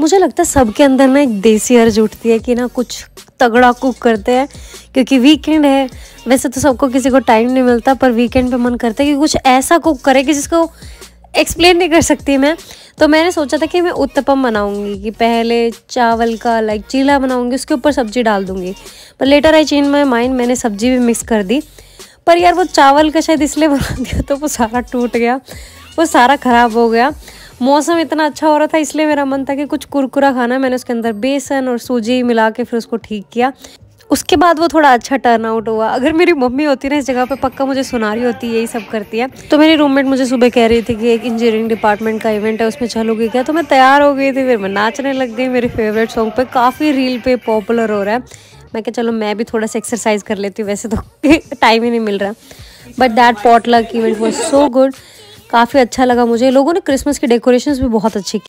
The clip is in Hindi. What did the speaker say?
मुझे लगता है सबके अंदर ना एक देसी अर्ज उठती है कि ना कुछ तगड़ा कुक करते हैं क्योंकि वीकेंड है वैसे तो सबको किसी को टाइम नहीं मिलता पर वीकेंड पे मन करता है कि कुछ ऐसा कुक करे कि जिसको एक्सप्लेन नहीं कर सकती मैं तो मैंने सोचा था कि मैं उत्तपम बनाऊंगी कि पहले चावल का लाइक चीला बनाऊंगी उसके ऊपर सब्जी डाल दूंगी पर later I change my mind मैंने सब्जी भी मिक्स कर दी पर यार वो चावल का शायद इसलिए बना दिया तो वो सारा टूट गया वो सारा ख़राब हो गया मौसम इतना अच्छा हो रहा था इसलिए मेरा मन था कि कुछ कुरकुरा खाना मैंने उसके अंदर बेसन और सूजी मिला के फिर उसको ठीक किया उसके बाद वो थोड़ा अच्छा टर्न आउट हुआ अगर मेरी मम्मी होती ना इस जगह पे पक्का मुझे सुना रही होती यही सब करती है तो मेरी रूममेट मुझे सुबह कह रही थी कि एक इंजीनियरिंग डिपार्टमेंट का इवेंट है उसमें चलोगे क्या तो मैं तैयार हो गई थी फिर मैं नाचने लग गई मेरे फेवरेट सॉन्ग पे काफ़ी रील पे पॉपुलर हो रहा है मैं क्या चलो मैं भी थोड़ा सा एक्सरसाइज कर लेती हूँ वैसे तो टाइम ही नहीं मिल रहा but that potluck event was so good काफ़ी अच्छा लगा मुझे लोगों ने क्रिसमस की डेकोरेशंस भी बहुत अच्छी की